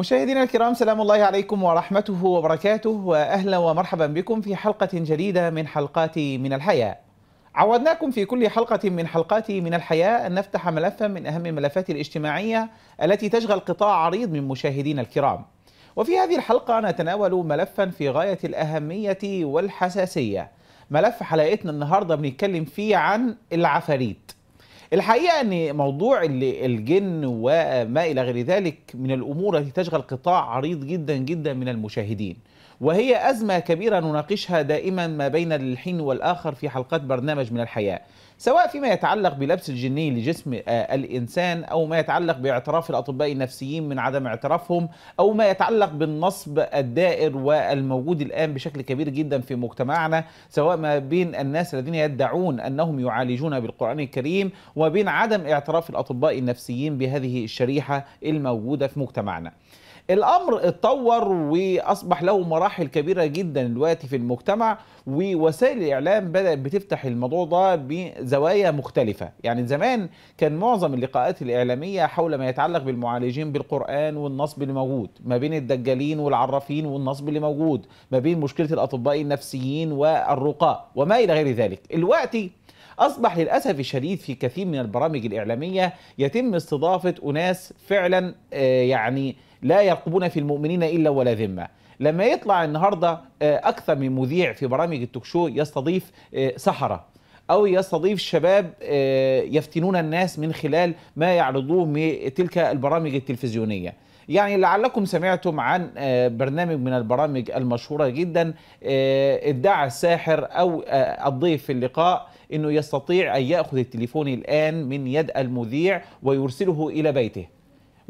مشاهدينا الكرام سلام الله عليكم ورحمته وبركاته واهلا ومرحبا بكم في حلقه جديده من حلقات من الحياه. عودناكم في كل حلقه من حلقات من الحياه ان نفتح ملفا من اهم الملفات الاجتماعيه التي تشغل قطاع عريض من مشاهدينا الكرام. وفي هذه الحلقه نتناول ملفا في غايه الاهميه والحساسيه. ملف حلقتنا النهارده بنتكلم فيه عن العفاريت. الحقيقه ان موضوع الجن وما الى غير ذلك من الامور التي تشغل قطاع عريض جدا جدا من المشاهدين وهي أزمة كبيرة نناقشها دائما ما بين الحين والآخر في حلقات برنامج من الحياة سواء فيما يتعلق بلبس الجني لجسم آه، الإنسان أو ما يتعلق باعتراف الأطباء النفسيين من عدم اعترافهم أو ما يتعلق بالنصب الدائر والموجود الآن بشكل كبير جدا في مجتمعنا سواء ما بين الناس الذين يدعون أنهم يعالجون بالقرآن الكريم وبين عدم اعتراف الأطباء النفسيين بهذه الشريحة الموجودة في مجتمعنا الامر اتطور واصبح له مراحل كبيره جدا دلوقتي في المجتمع ووسائل الاعلام بدات بتفتح الموضوع ده بزوايا مختلفه يعني زمان كان معظم اللقاءات الاعلاميه حول ما يتعلق بالمعالجين بالقران والنصب اللي موجود ما بين الدجالين والعرافين والنصب اللي موجود ما بين مشكله الاطباء النفسيين والرقاء وما الى غير ذلك دلوقتي أصبح للأسف الشديد في كثير من البرامج الإعلامية يتم استضافة أناس فعلا آه، يعني لا يرقبون في المؤمنين إلا ولا ذمة لما يطلع النهاردة آه، أكثر من مذيع في برامج التوكشو يستضيف آه، سحرة أو يستضيف شباب آه، يفتنون الناس من خلال ما يعرضوه من تلك البرامج التلفزيونية يعني لعلكم سمعتم عن برنامج من البرامج المشهورة جدا ادعى الساحر أو الضيف في اللقاء أنه يستطيع أن يأخذ التليفون الآن من يد المذيع ويرسله إلى بيته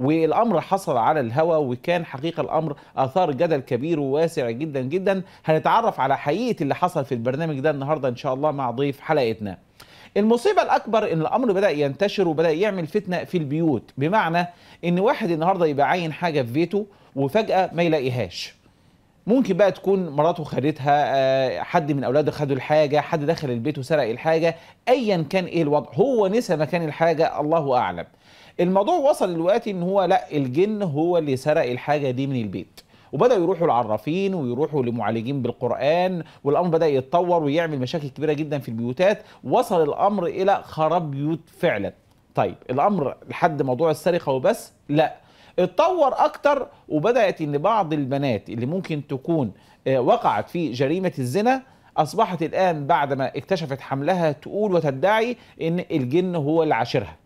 والامر حصل على الهوى وكان حقيقه الامر اثار جدل كبير وواسع جدا جدا هنتعرف على حقيقه اللي حصل في البرنامج ده النهارده ان شاء الله مع ضيف حلقتنا المصيبة الأكبر إن الأمر بدأ ينتشر وبدأ يعمل فتنة في البيوت بمعنى إن واحد النهاردة يبقى عين حاجة في بيته وفجأة ما يلاقيهاش ممكن بقى تكون مراته خدتها آه، حد من اولاده خدوا الحاجه حد دخل البيت وسرق الحاجه ايا كان ايه الوضع هو نسى مكان الحاجه الله اعلم الموضوع وصل دلوقتي ان هو لا الجن هو اللي سرق الحاجه دي من البيت وبداوا يروحوا لعرافين ويروحوا لمعالجين بالقران والامر بدا يتطور ويعمل مشاكل كبيره جدا في البيوتات وصل الامر الى خراب بيوت فعلا طيب الامر لحد موضوع السرقه وبس لا اتطور اكتر وبدات ان بعض البنات اللي ممكن تكون آه، وقعت في جريمه الزنا اصبحت الان بعد ما اكتشفت حملها تقول وتدعي ان الجن هو اللي عاشرها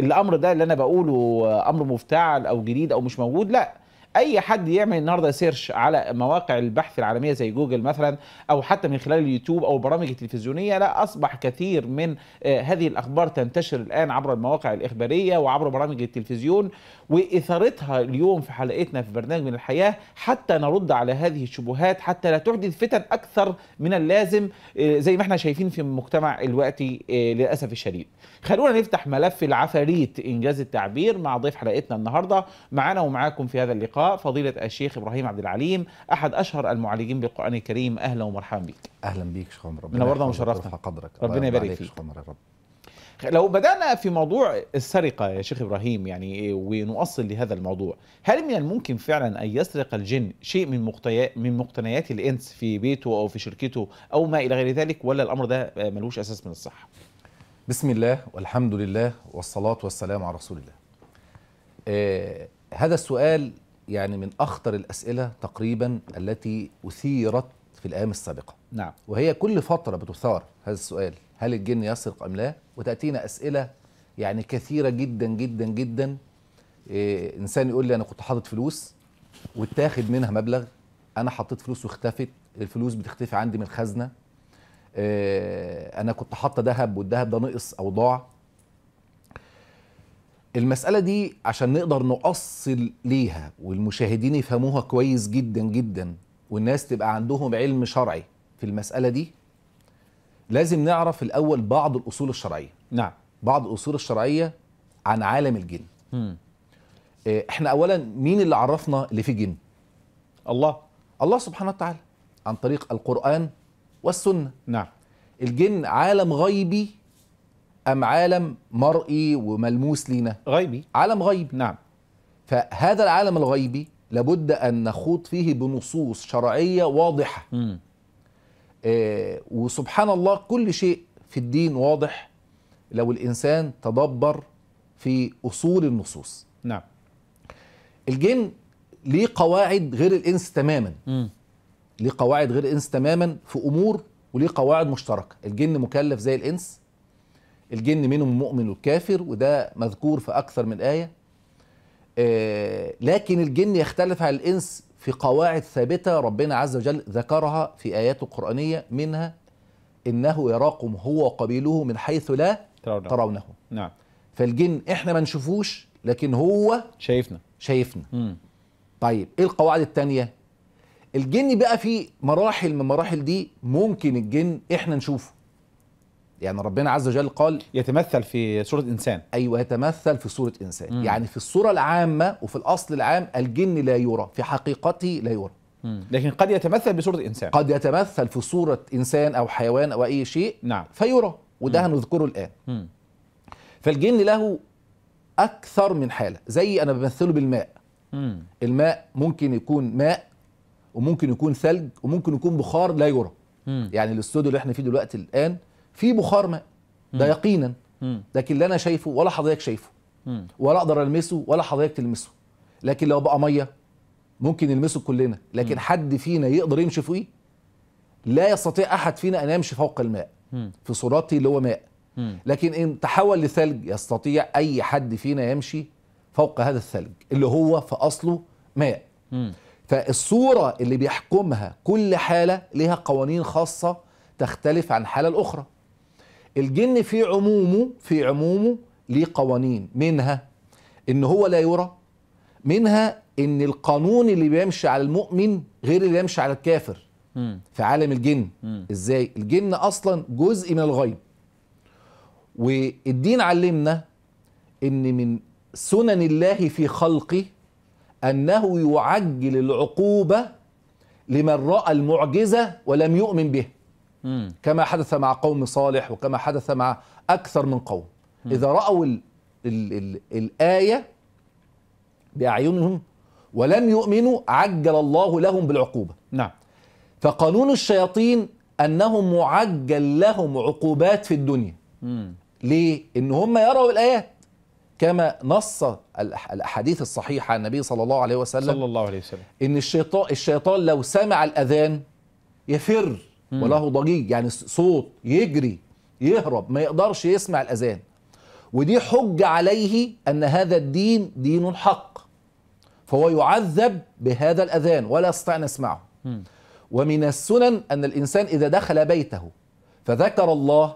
الامر ده اللي انا بقوله آه، امر مفتعل او جديد او مش موجود لا اي حد يعمل النهارده سيرش على مواقع البحث العالميه زي جوجل مثلا او حتى من خلال اليوتيوب او البرامج التلفزيونيه لا اصبح كثير من آه، هذه الاخبار تنتشر الان عبر المواقع الاخباريه وعبر برامج التلفزيون واثارتها اليوم في حلقتنا في برنامج من الحياه حتى نرد على هذه الشبهات حتى لا تحدث فتن اكثر من اللازم آه، زي ما احنا شايفين في المجتمع الوقتي آه، للاسف الشديد. خلونا نفتح ملف العفاريت انجاز التعبير مع ضيف حلقتنا النهارده معانا ومعاكم في هذا اللقاء فضيلة الشيخ إبراهيم عبد العليم أحد أشهر المعالجين بالقرآن الكريم أهلا ومرحبا بك أهلا بك شيخ عمر ربنا منورنا ومشرفنا قدرك ربنا يبارك فيك يا رب لو بدأنا في موضوع السرقة يا شيخ إبراهيم يعني إيه، ونؤصل لهذا الموضوع هل من الممكن فعلا أن يسرق الجن شيء من من مقتنيات الإنس في بيته أو في شركته أو ما إلى غير ذلك ولا الأمر ده ملوش أساس من الصحة بسم الله والحمد لله والصلاة والسلام على رسول الله آه هذا السؤال يعني من أخطر الأسئلة تقريبا التي أثيرت في الأيام السابقة نعم وهي كل فترة بتثار هذا السؤال هل الجن يسرق أم لا وتأتينا أسئلة يعني كثيرة جدا جدا جدا إيه إنسان يقول لي أنا كنت حاطط فلوس واتاخد منها مبلغ أنا حطيت فلوس واختفت الفلوس بتختفي عندي من الخزنة إيه أنا كنت حاطة ذهب والذهب ده نقص أو ضاع المسألة دي عشان نقدر نؤصل ليها والمشاهدين يفهموها كويس جدا جدا والناس تبقى عندهم علم شرعي في المسألة دي لازم نعرف الأول بعض الأصول الشرعية نعم بعض الأصول الشرعية عن عالم الجن م. آه، احنا أولا مين اللي عرفنا اللي فيه جن الله الله سبحانه وتعالى عن طريق القرآن والسنة نعم الجن عالم غيبي أم عالم مرئي وملموس لينا غيبي عالم غيبي نعم فهذا العالم الغيبي لابد أن نخوض فيه بنصوص شرعية واضحة م. آه وسبحان الله كل شيء في الدين واضح لو الإنسان تدبر في أصول النصوص نعم الجن ليه قواعد غير الإنس تماما م. ليه قواعد غير الإنس تماما في أمور وليه قواعد مشتركة الجن مكلف زي الإنس الجن منهم المؤمن والكافر وده مذكور في أكثر من آية آه، لكن الجن يختلف عن الإنس في قواعد ثابتة ربنا عز وجل ذكرها في آياته القرآنية منها إنه يراكم هو وقبيله من حيث لا ترونه. ترونه نعم فالجن إحنا ما نشوفوش لكن هو شايفنا شايفنا مم. طيب إيه القواعد التانية الجن بقى في مراحل من المراحل دي ممكن الجن إحنا نشوفه يعني ربنا عز وجل قال يتمثل في صورة إنسان أيوة يتمثل في صورة إنسان مم. يعني في الصورة العامة وفي الأصل العام الجن لا يرى في حقيقته لا يرى مم. لكن قد يتمثل بصورة إنسان قد يتمثل في صورة إنسان أو حيوان أو أي شيء نعم فيرى وده مم. هنذكره الآن مم. فالجن له أكثر من حالة زي أنا بمثله بالماء مم. الماء ممكن يكون ماء وممكن يكون ثلج وممكن يكون بخار لا يرى مم. يعني الاستوديو اللي احنا فيه دلوقتي الآن في بخار ماء ده يقينا لكن لا انا شايفه ولا حضرتك شايفه ولا اقدر المسه ولا حضرتك تلمسه لكن لو بقى ميه ممكن نلمسه كلنا لكن حد فينا يقدر يمشي فوقيه لا يستطيع احد فينا ان يمشي فوق الماء في صورتي اللي هو ماء لكن ان تحول لثلج يستطيع اي حد فينا يمشي فوق هذا الثلج اللي هو في اصله ماء فالصوره اللي بيحكمها كل حاله لها قوانين خاصه تختلف عن الحاله الاخرى الجن في عمومه في عمومه ليه قوانين منها ان هو لا يرى منها ان القانون اللي بيمشي على المؤمن غير اللي بيمشي على الكافر في عالم الجن ازاي الجن اصلا جزء من الغيب والدين علمنا ان من سنن الله في خلقه انه يعجل العقوبه لمن راى المعجزه ولم يؤمن بها كما حدث مع قوم صالح وكما حدث مع أكثر من قوم مم. إذا رأوا الـ الـ الـ الآية بأعينهم ولم يؤمنوا عجل الله لهم بالعقوبة نعم فقانون الشياطين أنهم معجل لهم عقوبات في الدنيا ليه؟ إن هم يروا الآيات كما نص الاحاديث الصحيحه عن النبي صلى الله عليه وسلم صلى الله عليه وسلم ان الشيطان الشيطان لو سمع الاذان يفر وله ضجيج يعني صوت يجري يهرب ما يقدرش يسمع الأذان ودي حجة عليه أن هذا الدين دين حق فهو يعذب بهذا الأذان ولا يستطيع أن يسمعه ومن السنن أن الإنسان إذا دخل بيته فذكر الله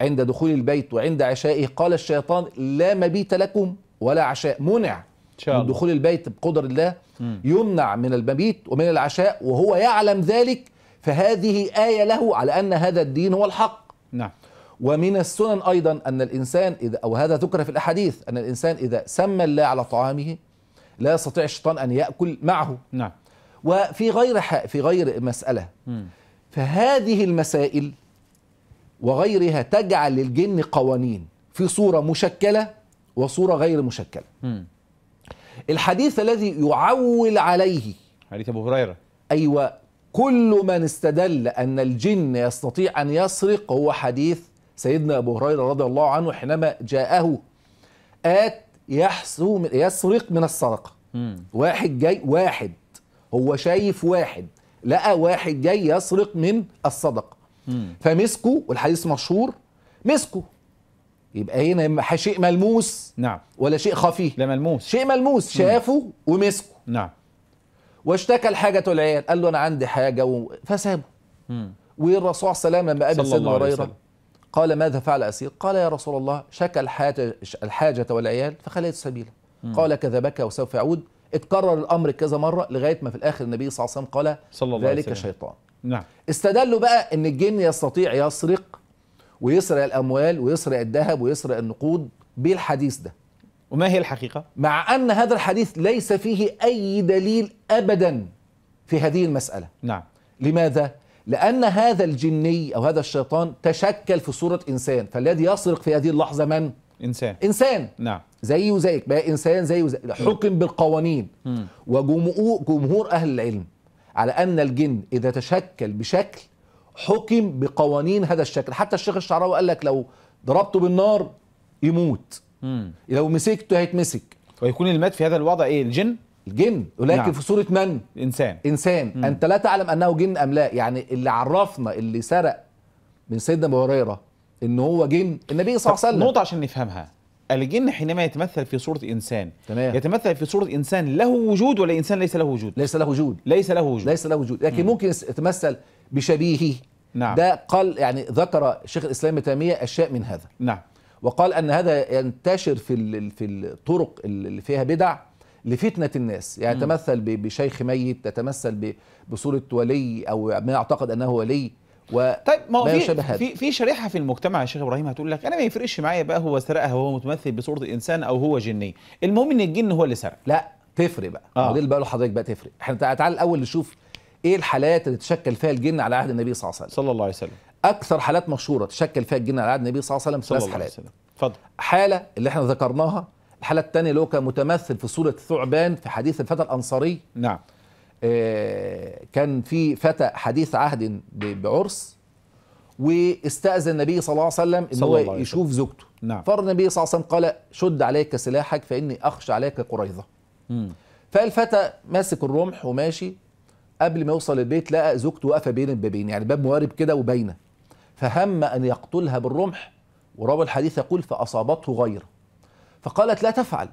عند دخول البيت وعند عشائه قال الشيطان لا مبيت لكم ولا عشاء منع من دخول البيت بقدر الله يمنع من المبيت ومن العشاء وهو يعلم ذلك فهذه آية له على أن هذا الدين هو الحق نعم ومن السنن أيضا أن الإنسان إذا أو هذا ذكر في الأحاديث أن الإنسان إذا سمى الله على طعامه لا يستطيع الشيطان أن يأكل معه نعم وفي غير في غير مسألة فهذه المسائل وغيرها تجعل للجن قوانين في صورة مشكلة وصورة غير مشكلة الحديث الذي يعول عليه حديث أبو هريرة أيوة كل من استدل أن الجن يستطيع أن يسرق هو حديث سيدنا أبو هريرة رضي الله عنه حينما جاءه آت يحسو يسرق من السرقة واحد جاي واحد هو شايف واحد لقى واحد جاي يسرق من الصدقة فمسكه والحديث مشهور مسكه يبقى هنا شيء ملموس نعم ولا شيء خفي لا ملموس شيء ملموس شافه ومسكه نعم واشتكى الحاجة العيال قال له انا عندي حاجه و... فسابه والرسول صلى الله عليه وسلم لما قابل سيدنا هريره قال ماذا فعل اسير قال يا رسول الله شكى الحاجه الحاجه والعيال فخليت سبيله قال كذبك وسوف يعود اتكرر الامر كذا مره لغايه ما في الاخر النبي صلى الله عليه وسلم قال صلى الله ذلك شيطان نعم استدلوا بقى ان الجن يستطيع يسرق ويسرق الاموال ويسرق الذهب ويسرق النقود بالحديث ده وما هي الحقيقة؟ مع أن هذا الحديث ليس فيه أي دليل أبدا في هذه المسألة نعم لماذا؟ لأن هذا الجني أو هذا الشيطان تشكل في صورة إنسان فالذي يسرق في هذه اللحظة من؟ إنسان إنسان نعم زي وزيك بقى إنسان زي وزيك حكم بالقوانين وجمهور أهل العلم على أن الجن إذا تشكل بشكل حكم بقوانين هذا الشكل حتى الشيخ الشعراوي قال لك لو ضربته بالنار يموت مم. لو مسكته هيتمسك ويكون المات في هذا الوضع ايه الجن الجن ولكن نعم. في صوره من انسان انسان مم. انت لا تعلم انه جن ام لا يعني اللي عرفنا اللي سرق من سيدنا ابو هريره ان هو جن النبي صلى الله عليه وسلم نقطه عشان نفهمها الجن حينما يتمثل في صوره انسان تمام. يتمثل في صوره انسان له وجود ولا انسان ليس له وجود ليس له وجود ليس له وجود ليس له وجود لكن مم. ممكن يتمثل بشبيهه نعم. ده قال يعني ذكر شيخ الاسلام ابن تيميه اشياء من هذا نعم وقال ان هذا ينتشر في في الطرق اللي فيها بدع لفتنه الناس يعني يتمثل بشيخ ميت تتمثل بصوره ولي او ما يعتقد انه ولي و طيب ما هو في في في شريحه في المجتمع يا شيخ ابراهيم هتقول لك انا ما يفرقش معايا بقى هو سرقها وهو متمثل بصوره انسان او هو جني المهم ان الجن هو اللي سرق لا تفرق بقى آه. ده اللي بقى لحضرتك بقى تفرق احنا تعال الاول نشوف ايه الحالات اللي تشكل فيها الجن على عهد النبي صلى الله عليه وسلم صلى الله عليه وسلم اكثر حالات مشهوره تشكل فيها الجن على عهد النبي صلى الله عليه وسلم ثلاث حالات اتفضل حاله اللي احنا ذكرناها الحاله الثانيه اللي هو كان متمثل في صوره ثعبان في حديث الفتى الانصاري نعم آه كان في فتى حديث عهد بعرس واستاذن النبي صلى الله عليه وسلم ان هو يشوف زوجته نعم النبي صلى الله عليه وسلم قال شد عليك سلاحك فاني اخشى عليك قريظه فالفتى ماسك الرمح وماشي قبل ما يوصل البيت لقى زوجته واقفه بين البابين يعني باب موارب كده وباينه فهم أن يقتلها بالرمح وراوي الحديث يقول فأصابته غيره فقالت لا تفعل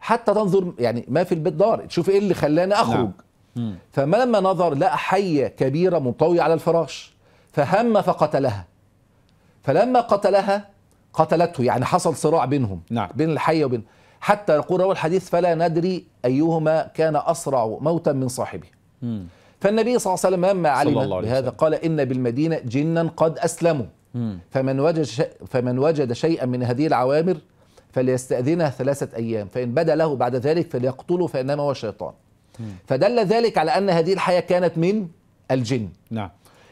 حتى تنظر يعني ما في البيت دار تشوف ايه اللي خلاني اخرج نعم. فما لما نظر لقى حيه كبيره منطويه على الفراش فهم فقتلها فلما قتلها قتلته يعني حصل صراع بينهم نعم. بين الحيه وبين حتى يقول روى الحديث فلا ندري ايهما كان اسرع موتا من صاحبه فالنبي صلى الله عليه وسلم لما علم بهذا قال إن بالمدينة جنا قد أسلموا فمن وجد, فمن وجد شيئا من هذه العوامر فليستأذنه ثلاثة أيام فإن بدا له بعد ذلك فليقتله فإنما هو شيطان فدل ذلك على أن هذه الحياة كانت من الجن نعم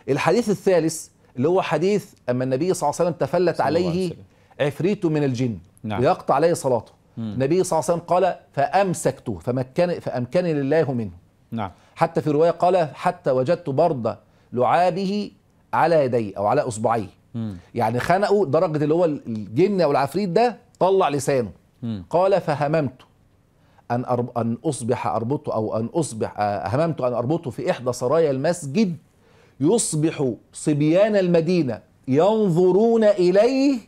الحديث الثالث اللي هو حديث أما النبي صلى الله عليه وسلم تفلت عليه عفريته من الجن نعم. ليقطع عليه صلاته النبي صلى الله عليه وسلم قال فأمسكته فمكن فأمكنني الله منه نعم حتى في رواية قال حتى وجدت برد لعابه على يدي أو على أصبعيه يعني خنقه درجة اللي هو الجن أو العفريت ده طلع لسانه مم. قال فهممت أن أرب أن أصبح أربطه أو أن أصبح آه، هممت أن أربطه في إحدى سرايا المسجد يصبح صبيان المدينة ينظرون إليه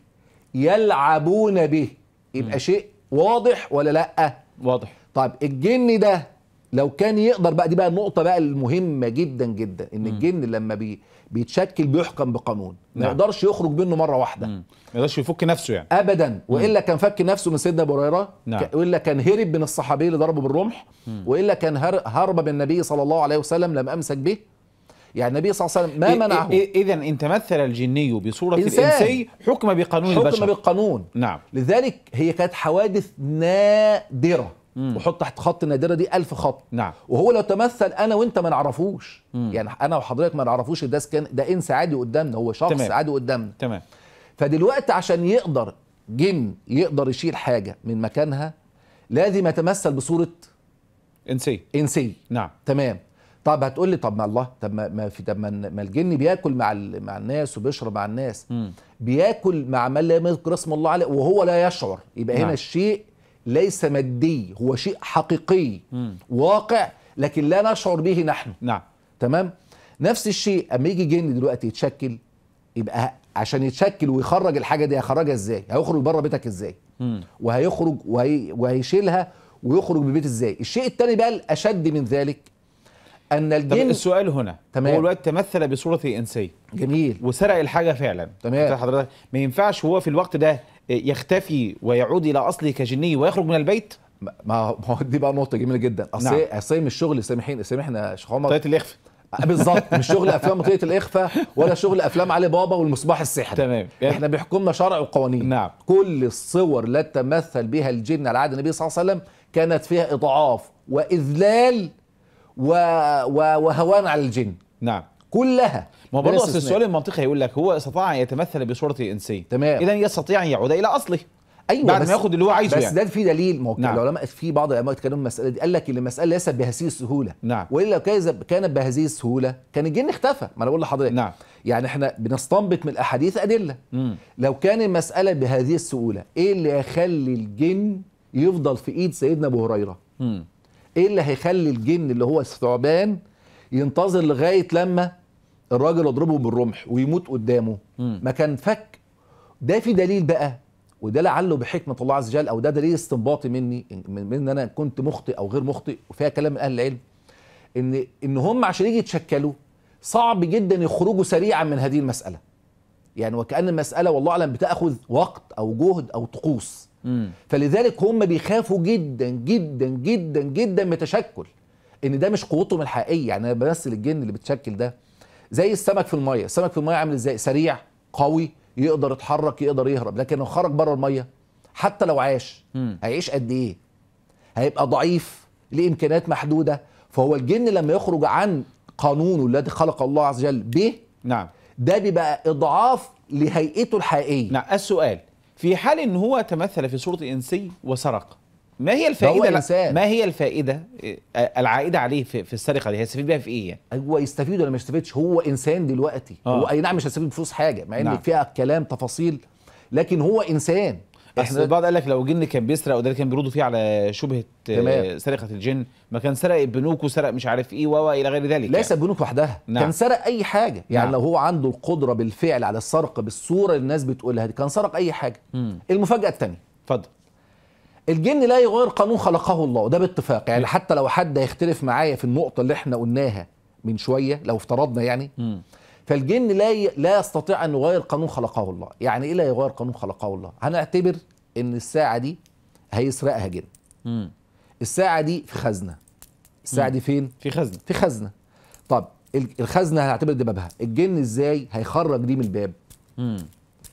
يلعبون به يبقى مم. شيء واضح ولا لأ؟ واضح طيب الجن ده لو كان يقدر بقى دي بقى النقطه بقى المهمه جدا جدا ان م. الجن لما بي بيتشكل بيحكم بقانون ما نعم. يقدرش يخرج منه مره واحده ما يقدرش يفك نفسه يعني ابدا والا كان فك نفسه من سيدنا ابو هريره نعم. والا كان هرب من الصحابي اللي ضربه بالرمح والا كان هرب من النبي صلى الله عليه وسلم لم امسك به يعني النبي صلى الله عليه وسلم ما منعه اذا ان تمثل الجني بصوره إنسان. الانسي حكم بقانون حكم البشر حكم بالقانون نعم لذلك هي كانت حوادث نادره مم. وحط تحت خط النادره دي ألف خط نعم وهو لو تمثل انا وانت ما نعرفوش مم. يعني انا وحضرتك ما نعرفوش ده سكان ده انس عادي قدامنا هو شخص تمام. عادي قدامنا تمام فدلوقتي عشان يقدر جن يقدر يشيل حاجه من مكانها لازم يتمثل بصوره انسي انسي نعم تمام طب هتقول لي طب ما الله طب ما في طب ما الجن بياكل مع مع الناس وبيشرب مع الناس م. بياكل مع من لا يذكر اسم الله عليه وهو لا يشعر يبقى نعم. هنا الشيء ليس مادي هو شيء حقيقي واقع لكن لا نشعر به نحن نعم تمام نفس الشيء اما يجي جن دلوقتي يتشكل يبقى عشان يتشكل ويخرج الحاجه دي هيخرجها ازاي هيخرج بره بيتك ازاي وهيخرج وهي وهيشيلها ويخرج من البيت ازاي الشيء الثاني بقى الاشد من ذلك ان الجن طب السؤال هنا تمام هو الوقت تمثل بصوره انسيه جميل وسرق الحاجه فعلا تمام حضرتك ما ينفعش هو في الوقت ده يختفي ويعود الى اصله كجني ويخرج من البيت ما هو دي بقى نقطه جميله جدا اصل نعم. اصل مش شغل سامحين سامحنا يا شيخ عمر طريقه الاخفاء آه، بالظبط مش شغل افلام طريقه الاخفاء ولا شغل افلام علي بابا والمصباح السحري تمام يعني احنا بيحكمنا شرع وقوانين نعم كل الصور التي تمثل بها الجن على عهد النبي صلى الله عليه وسلم كانت فيها اضعاف واذلال و... و... وهوان على الجن نعم كلها ما برضه السؤال المنطقي هيقول لك هو استطاع ان يتمثل بصورته الانسيه تمام اذا يستطيع ان يعود الى اصله ايوه بعد ما ياخد اللي هو عايزه بس يعني. ده في دليل ما هو نعم. العلماء في بعض العلماء اتكلموا المساله دي قال لك ان المساله ليست بهذه السهوله نعم والا لو كانت بهذه السهوله كان الجن اختفى ما انا بقول لحضرتك نعم يعني احنا بنستنبط من الاحاديث ادله مم. لو كان المساله بهذه السهوله ايه اللي يخلي الجن يفضل في ايد سيدنا ابو هريره مم. ايه اللي هيخلي الجن اللي هو الثعبان ينتظر لغايه لما الراجل اضربه بالرمح ويموت قدامه ما كان فك ده في دليل بقى وده لعله بحكمه الله عز وجل او ده دليل استنباطي مني من ان انا كنت مخطئ او غير مخطئ وفيها كلام اهل العلم ان ان هم عشان يجي يتشكلوا صعب جدا يخرجوا سريعا من هذه المساله يعني وكان المساله والله اعلم بتاخذ وقت او جهد او طقوس فلذلك هم بيخافوا جدا جدا جدا جدا من التشكل ان ده مش قوتهم الحقيقيه يعني انا بمثل الجن اللي بتشكل ده زي السمك في الميه السمك في الميه عامل ازاي سريع قوي يقدر يتحرك يقدر يهرب لكن لو خرج بره الميه حتى لو عاش هيعيش قد ايه هيبقى ضعيف ليه امكانيات محدوده فهو الجن لما يخرج عن قانونه الذي خلق الله عز وجل به نعم ده بيبقى اضعاف لهيئته الحقيقيه نعم السؤال في حال ان هو تمثل في صوره انسي وسرق ما هي الفائده هو ما هي الفائده العائده عليه في, في السرقه دي هيستفيد بيها في ايه يعني هو يستفيد ولا ما يستفيدش هو انسان دلوقتي آه. هو اي نعم مش هيستفيد بفلوس حاجه مع ان نعم. فيها كلام تفاصيل لكن هو انسان احنا البعض قال لك لو جن كان بيسرق وده كان بيردوا فيه على شبهه تمام. آه، سرقه الجن ما كان سرق البنوك وسرق مش عارف ايه و الى غير ذلك ليس يعني. البنوك وحدها نعم. كان سرق اي حاجه يعني نعم. لو هو عنده القدره بالفعل على السرقه بالصوره اللي الناس بتقولها دي كان سرق اي حاجه م. المفاجاه الثانيه اتفضل الجن لا يغير قانون خلقه الله ده باتفاق يعني حتى لو حد هيختلف معايا في النقطه اللي احنا قلناها من شويه لو افترضنا يعني م. فالجن لا ي... لا يستطيع ان يغير قانون خلقه الله يعني ايه لا يغير قانون خلقه الله هنعتبر ان الساعه دي هيسرقها جن م. الساعه دي في خزنه الساعه م. دي فين في خزنه في خزنه طب الخزنه هنعتبر دي بابها الجن ازاي هيخرج دي من الباب م.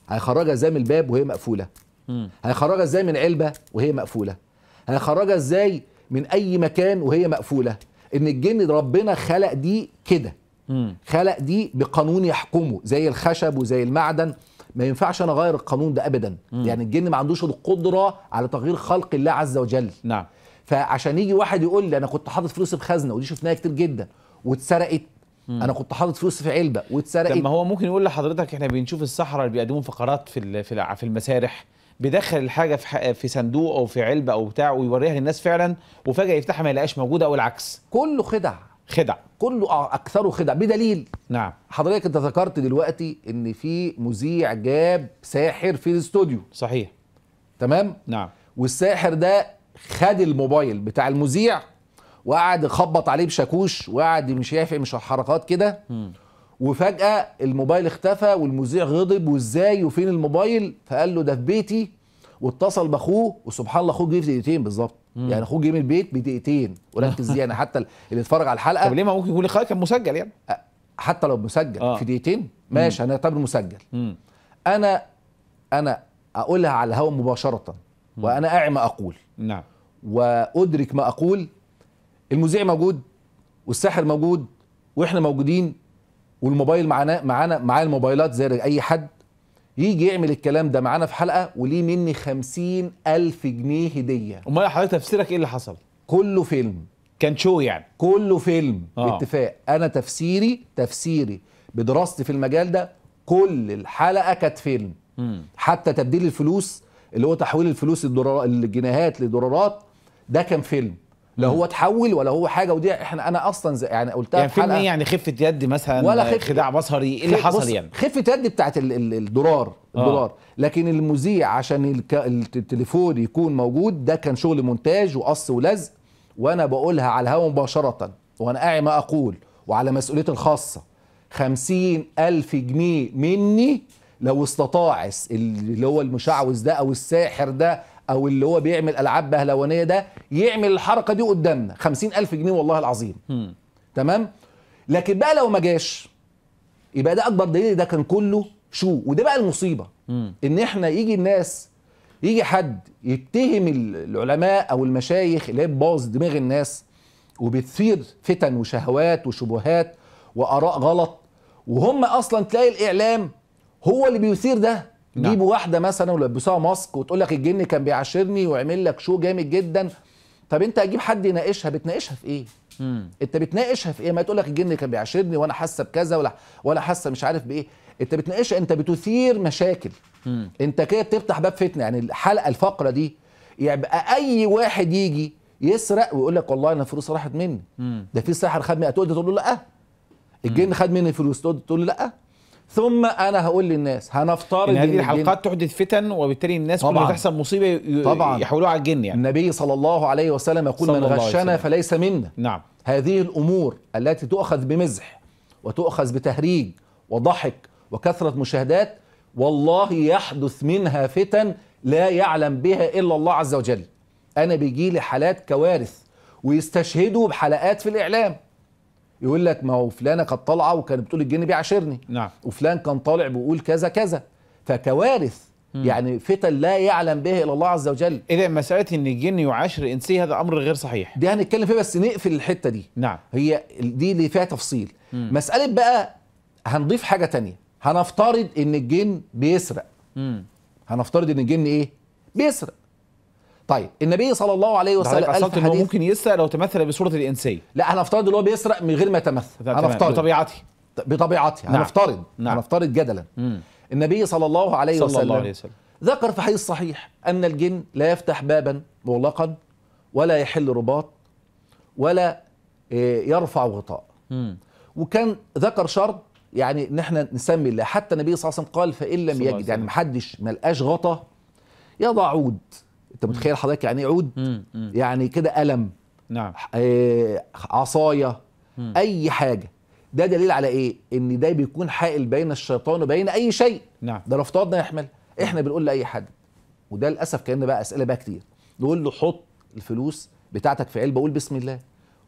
هيخرجها ازاي من الباب وهي مقفوله هيخرجها ازاي من علبه وهي مقفوله هيخرجها ازاي من اي مكان وهي مقفوله ان الجن ربنا خلق دي كده خلق دي بقانون يحكمه زي الخشب وزي المعدن ما ينفعش انا اغير القانون ده ابدا مم. يعني الجن ما عندوش القدره على تغيير خلق الله عز وجل نعم فعشان يجي واحد يقول لي انا كنت حاطط فلوس في خزنه ودي شفناها كتير جدا واتسرقت انا كنت حاطط فلوس في علبه واتسرقت طب ما هو ممكن يقول لحضرتك احنا بنشوف الصحراء اللي بيقدموا فقرات في في المسارح بيدخل الحاجه في في صندوق او في علبه او بتاع ويوريها للناس فعلا وفجاه يفتحها ما يلاقيهاش موجوده او العكس كله خدع خدع كله اكثره خدع بدليل نعم حضرتك انت ذكرت دلوقتي ان في مذيع جاب ساحر في الاستوديو صحيح تمام نعم والساحر ده خد الموبايل بتاع المذيع وقعد يخبط عليه بشاكوش وقعد مش شايف مش حركات كده وفجاه الموبايل اختفى والمذيع غضب وازاي وفين الموبايل فقال له ده في بيتي واتصل باخوه وسبحان الله اخوه جه في دقيقتين بالظبط يعني اخوه جه من البيت بدقيقتين وركز دي يعني حتى اللي اتفرج على الحلقه طب ليه ما ممكن يكون لقاء كان مسجل يعني حتى لو مسجل آه. في دقيقتين ماشي هنعتبره مسجل مم. انا انا اقولها على الهواء مباشره مم. وانا اعي ما اقول نعم وادرك ما اقول المذيع موجود والساحر موجود واحنا موجودين والموبايل معانا معانا معايا الموبايلات زي اي حد يجي يعمل الكلام ده معانا في حلقه وليه مني خمسين ألف جنيه هديه امال حضرتك تفسيرك ايه اللي حصل كله فيلم كان شو يعني كله فيلم آه. باتفاق انا تفسيري تفسيري بدراستي في المجال ده كل الحلقه كانت فيلم مم. حتى تبديل الفلوس اللي هو تحويل الفلوس الدولار الجنيهات لدولارات ده كان فيلم لا هو اتحول ولا هو حاجه ودي احنا انا اصلا يعني قلتها يعني في ايه يعني خفه يد مثلا ولا خف... خداع بصري ايه اللي حصل يعني خفه يد بتاعت ال... ال... الدولار آه. الدولار آه. لكن المذيع عشان الك... التليفون يكون موجود ده كان شغل مونتاج وقص ولزق وانا بقولها على الهواء مباشره وانا قاعد ما اقول وعلى مسؤوليتي الخاصه خمسين ألف جنيه مني لو استطاعس اللي هو المشعوذ ده أو الساحر ده او اللي هو بيعمل العاب بهلوانيه ده يعمل الحركه دي قدامنا الف جنيه والله العظيم تمام لكن بقى لو ما جاش يبقى ده اكبر دليل ده كان كله شو وده بقى المصيبه ان احنا يجي الناس يجي حد يتهم العلماء او المشايخ اللي هي باظ دماغ الناس وبتثير فتن وشهوات وشبهات واراء غلط وهم اصلا تلاقي الاعلام هو اللي بيثير ده نعم. جيبوا واحده مثلا ولبسوها ماسك وتقول لك الجن كان بيعاشرني وعمل لك شو جامد جدا طب انت هتجيب حد يناقشها بتناقشها في ايه مم. انت بتناقشها في ايه ما تقول لك الجن كان بيعاشرني وانا حاسه بكذا ولا ولا حاسه مش عارف بايه انت بتناقشها انت بتثير مشاكل مم. انت كده بتفتح باب فتنه يعني الحلقه الفقره دي يبقى يعني اي واحد يجي يسرق ويقول لك والله انا فلوس راحت مني مم. ده في ساحر خد مني تقول له لا الجن خد مني فلوس تقول له لا ثم انا هقول للناس هنفترض ان هذه الحلقات تحدث فتن وبالتالي الناس طبعا. كل ما تحصل مصيبه يحولوها على الجن يعني النبي صلى الله عليه وسلم يقول من غشنا فليس منا نعم هذه الامور التي تؤخذ بمزح وتؤخذ بتهريج وضحك وكثره مشاهدات والله يحدث منها فتن لا يعلم بها الا الله عز وجل انا بيجي لي حالات كوارث ويستشهدوا بحلقات في الاعلام يقول لك ما هو فلانه كانت طالعه وكانت بتقول الجن بيعاشرني نعم وفلان كان طالع بيقول كذا كذا فكوارث مم. يعني فتن لا يعلم به الا الله عز وجل اذا مساله ان الجن يعاشر انسيه هذا امر غير صحيح دي هنتكلم فيه بس نقفل الحته دي نعم هي دي اللي فيها تفصيل مم. مساله بقى هنضيف حاجه تانية هنفترض ان الجن بيسرق مم. هنفترض ان الجن ايه بيسرق طيب النبي صلى الله عليه وسلم قال في حديث ممكن يسرق لو تمثل بصوره الانسيه لا انا افترض ان هو بيسرق من غير ما يتمثل انا افترض بطبيعتي بطبيعتي هنفترض نعم. هنفترض نعم. جدلا مم. النبي صلى الله عليه صلى وسلم الله عليه وسلم ذكر في حديث صحيح ان الجن لا يفتح بابا مغلقا ولا يحل رباط ولا آه، يرفع غطاء مم. وكان ذكر شرط يعني ان احنا نسمي الله حتى النبي صلى الله عليه وسلم قال فان لم يجد يعني محدش ما لقاش غطا يضع عود انت متخيل حضرتك يعني ايه عود يعني كده قلم نعم آه عصايه اي حاجه ده دليل على ايه ان ده بيكون حائل بين الشيطان وبين اي شيء نعم ده لو افترضنا يحمل احنا بنقول لاي حد وده للاسف كان بقى اسئله بقى كتير نقول له حط الفلوس بتاعتك في علبه قول بسم الله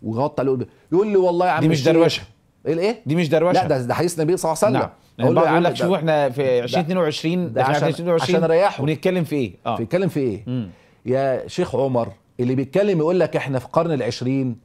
وغطى عليه يقول لي والله يا عم دي مش دروشه ايه ايه دي مش دروشه لا ده ده حديث النبي صلى الله عليه وسلم نعم يعني اقول لك شوف احنا في 2022 ده, ده, ده, ده عشان, 2022 عشان نريحه ونتكلم في ايه اه بنتكلم في ايه مم. يا شيخ عمر اللي بيتكلم يقول لك احنا في القرن العشرين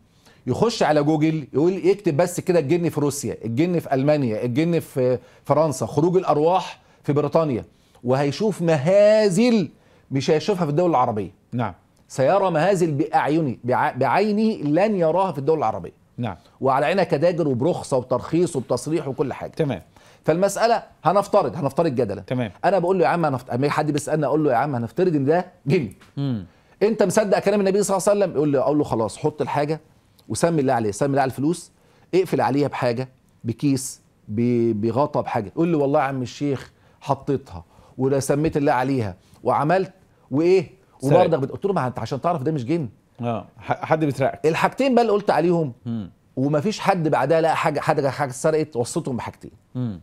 يخش على جوجل يقول يكتب بس كده الجن في روسيا الجن في المانيا الجن في فرنسا خروج الارواح في بريطانيا وهيشوف مهازل مش هيشوفها في الدول العربيه نعم سيرى مهازل باعينه بعينه لن يراها في الدول العربيه نعم وعلى عينها كداجر وبرخصه وترخيص وبتصريح وكل حاجه تمام فالمساله هنفترض هنفترض جدلا تمام انا بقول له يا عم هنفترض حد بيسالني اقول له يا عم هنفترض ان ده جن مم. انت مصدق كلام النبي صلى الله عليه وسلم يقول له اقول له خلاص حط الحاجه وسمي الله عليه سمي الله على الفلوس اقفل عليها بحاجه بكيس بغطاء بحاجه يقول له والله يا عم الشيخ حطيتها ولا سميت الله عليها وعملت وايه وبرضك قلت له ما انت عشان تعرف ده مش جن اه حد بيسرقك الحاجتين بقى اللي قلت عليهم مم. ومفيش حد بعدها لقى حاجه حاجه حاجه اتسرقت وصيتهم بحاجتين مم.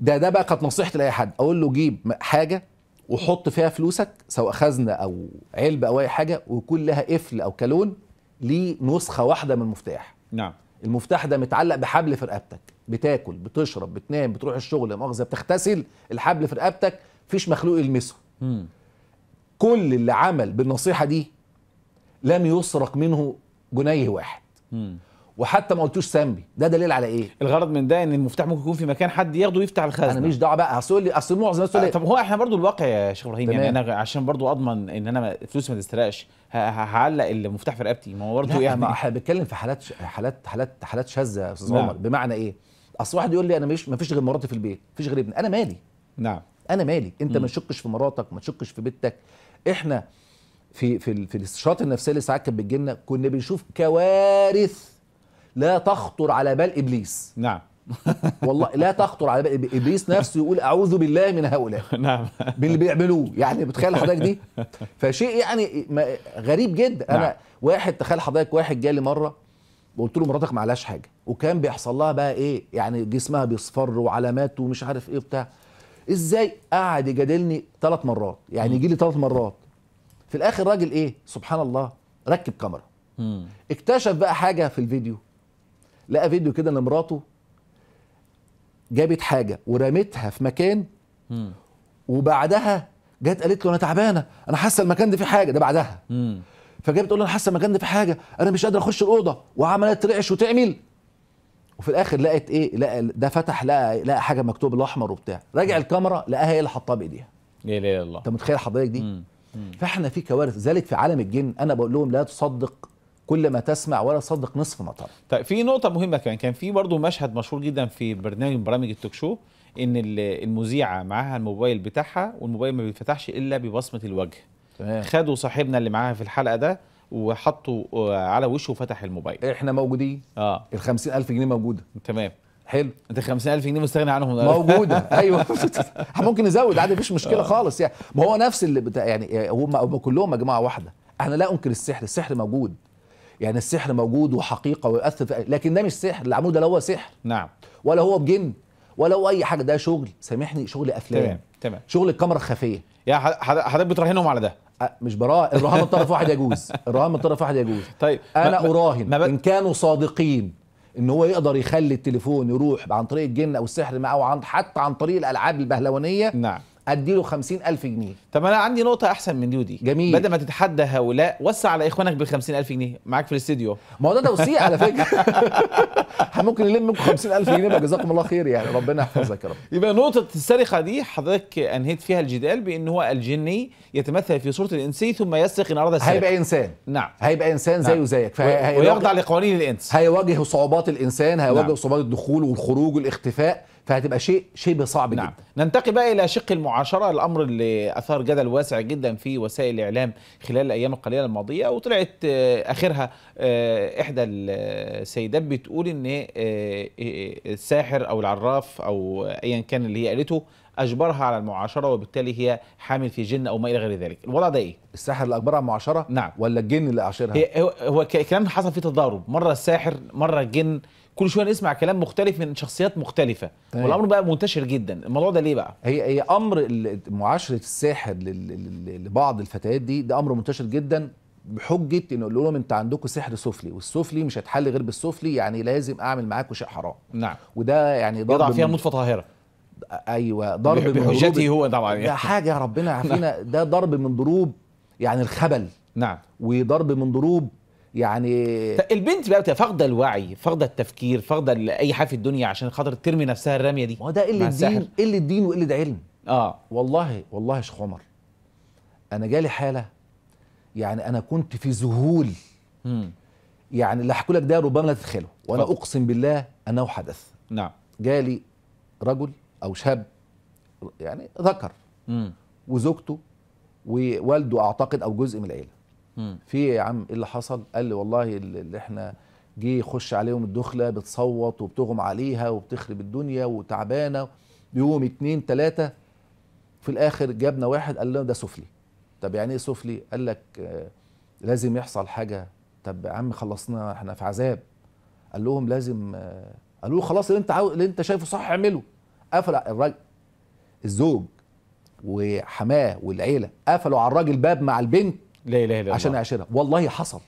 ده ده بقى كانت نصيحتي لاي حد اقول له جيب حاجه وحط فيها فلوسك سواء خزنه او علبه او اي حاجه ويكون لها قفل او كالون ليه نسخه واحده من المفتاح نعم المفتاح ده متعلق بحبل في رقبتك بتاكل بتشرب بتنام بتروح الشغل مؤاخذه بتغتسل الحبل في رقبتك مفيش مخلوق يلمسه كل اللي عمل بالنصيحه دي لم يسرق منه جنيه واحد مم. وحتى ما قلتوش سامبي ده دليل على ايه الغرض من ده ان المفتاح ممكن يكون في مكان حد ياخده ويفتح الخزنه انا ماليش دعوه بقى اصل لي اصل معظم الناس تقول آه، طب هو احنا برضو الواقع يا شيخ ابراهيم يعني انا عشان برضو اضمن ان انا فلوسي ما تسترقش هعلق المفتاح في رقبتي ما هو برضه يعني احنا بنتكلم في حالات حالات حالات حالات شاذه يا استاذ عمر نعم. بمعنى ايه اصل واحد يقول لي انا مش ما فيش غير مراتي في البيت ما فيش غير ابني انا مالي نعم انا مالي انت ما تشكش في مراتك ما تشكش في بنتك احنا في في في الاستشارات النفسيه اللي ساعات كانت بتجي لنا كنا بنشوف كوارث لا تخطر على بال ابليس نعم والله لا تخطر على بال ابليس نفسه يقول اعوذ بالله من هؤلاء نعم باللي بيعملوه يعني بتخيل حضرتك دي فشيء يعني غريب جدا نعم. انا واحد تخيل حضرتك واحد جالي مره وقلت له مراتك ما عليهاش حاجه وكان بيحصل لها بقى ايه يعني جسمها بيصفر وعلامات ومش عارف ايه وبتاع ازاي قعد يجادلني ثلاث مرات يعني يجي لي ثلاث مرات في الاخر راجل ايه سبحان الله ركب كاميرا اكتشف بقى حاجه في الفيديو لقى فيديو كده لمراته جابت حاجه ورمتها في مكان وبعدها جت قالت له انا تعبانه انا حاسه المكان ده فيه حاجه ده بعدها فجابت تقول له انا حاسه المكان ده فيه حاجه انا مش قادره اخش الاوضه وعملت رعش وتعمل وفي الاخر لقت ايه لقى ده فتح لقى لقى حاجه مكتوب الاحمر وبتاع راجع الكاميرا لقاها هي اللي حطاها بايديها يا اله الله انت متخيل حضرتك دي مم. مم. فاحنا في كوارث ذلك في عالم الجن انا بقول لهم لا تصدق كل ما تسمع ولا تصدق نصف ما ترى طيب في نقطه مهمه كمان كان في برضه مشهد مشهور جدا في برنامج من برامج التوك شو ان المذيعه معاها الموبايل بتاعها والموبايل ما بيتفتحش الا ببصمه الوجه تمام خدوا صاحبنا اللي معاها في الحلقه ده وحطوا آه، على وشه وفتح الموبايل احنا موجودين اه ال 50000 جنيه موجوده تمام حلو انت 50000 جنيه مستغني عنهم موجوده ايوه ممكن نزود عادي مفيش مشكله آه. خالص يعني ما هو نفس اللي بتا... يعني آه، هم كلهم مجموعه واحده احنا لا انكر السحر السحر موجود يعني السحر موجود وحقيقه ويؤثر في... لكن ده مش سحر العمود ده لا هو سحر نعم ولا هو بجن ولا هو اي حاجه ده شغل سامحني شغل افلام تمام تمام شغل الكاميرا الخفيه يا حضرتك بتراهنهم على ده مش براء الرهان من طرف واحد يجوز الرهان من طرف واحد يجوز طيب انا اراهن ما ب... ان كانوا صادقين ان هو يقدر يخلي التليفون يروح عن طريق الجن او السحر او عن حتى عن طريق الالعاب البهلوانيه نعم اديله 50000 جنيه طب انا عندي نقطه احسن من دي ودي جميل بدل ما تتحدى هؤلاء وسع على اخوانك بال 50000 جنيه معاك في الاستديو ما هو ده توسيع على فكره ممكن نلم منكم 50000 جنيه بقى جزاكم الله خير يعني ربنا يحفظك يا رب يبقى نقطه السرقه دي حضرتك انهيت فيها الجدال بان هو الجني يتمثل في صوره الانسي ثم يسرق ان اراد السرقه هيبقى انسان نعم هيبقى انسان زيه نعم. زيك ويخضع لقوانين الانس هيواجه صعوبات الانسان هيواجه نعم. صعوبات الدخول والخروج والاختفاء فهتبقى شيء شبه صعب نعم. جدا ننتقل بقى الى شق المعاشره الامر اللي اثار جدل واسع جدا في وسائل الاعلام خلال الايام القليله الماضيه وطلعت آه، اخرها آه، احدى السيدات بتقول ان آه، الساحر او العراف او ايا كان اللي هي قالته اجبرها على المعاشره وبالتالي هي حامل في جن او ما الى غير ذلك الوضع ده ايه الساحر اللي اجبرها على المعاشره نعم ولا الجن اللي عاشرها هو, هو الكلام حصل فيه تضارب مره الساحر مره الجن كل شويه نسمع كلام مختلف من شخصيات مختلفه طيب. والامر بقى منتشر جدا الموضوع ده ليه بقى هي هي امر معاشره الساحر لبعض الفتيات دي ده امر منتشر جدا بحجه انه يقولوا لهم انت عندكم سحر سفلي والسفلي مش هيتحل غير بالسفلي يعني لازم اعمل معاكم شيء حرام نعم وده يعني ضرب يضع فيها نطفه طاهره ايوه ضرب بحجته هو طبعا ده حاجه يا ربنا يعافينا ده ضرب من ضروب يعني الخبل نعم وضرب من ضروب يعني البنت بقى فاقده الوعي فاقده التفكير فاقده اي حاجه في الدنيا عشان خاطر ترمي نفسها الرميه دي ما ده اللي الدين اللي الدين ده علم اه والله والله شيخ عمر انا جالي حاله يعني انا كنت في ذهول يعني اللي هحكي لك ده ربما لا تتخيله وانا فضل. اقسم بالله انه حدث نعم جالي رجل او شاب يعني ذكر وزوجته ووالده اعتقد او جزء من العيله في ايه يا عم ايه اللي حصل قال لي والله اللي احنا جه يخش عليهم الدخله بتصوت وبتغم عليها وبتخرب الدنيا وتعبانه يوم اتنين تلاته في الاخر جابنا واحد قال لنا ده سفلي طب يعني ايه سفلي قال لك آه لازم يحصل حاجه طب يا عم خلصنا احنا في عذاب قال لهم لازم آه قالوا له خلاص اللي انت عاو... اللي انت شايفه صح اعمله قفل الراجل الزوج وحماه والعيله قفلوا على الراجل باب مع البنت لا اله الا الله عشان اعشرها والله حصل